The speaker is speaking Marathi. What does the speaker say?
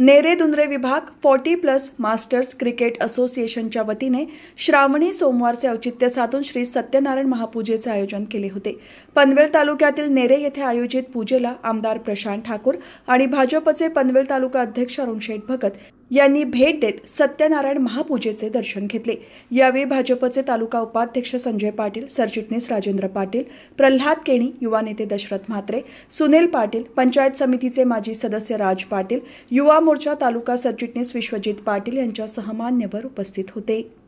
नेरे दुंद्रे विभाग 40 प्लस मास्टर्स क्रिकेट असोसिएशनच्या वतीने श्रावणी सोमवारचे औचित्य साधून श्री सत्यनारायण महापूजेचे आयोजन केले होते पनवेल तालुक्यातील नेरे येथे आयोजित पूजेला आमदार प्रशांत ठाकूर आणि भाजपचे पनवेल तालुका अध्यक्ष अरुण शेठ भगत यांनी भेट देत सत्यनारायण महापूजेचे दर्शन घेतले यावेळी भाजपचे तालुका उपाध्यक्ष संजय पाटील सरचिटणीस राजेंद्र पाटील प्रल्हाद केणी युवा नेते दशरथ म्हात्रे सुनील पाटील पंचायत समितीचे माजी सदस्य राज पाटील युवा मोर्चा तालुका सरचिटणीस विश्वजित पाटील यांच्या सहमान्यवर उपस्थित होते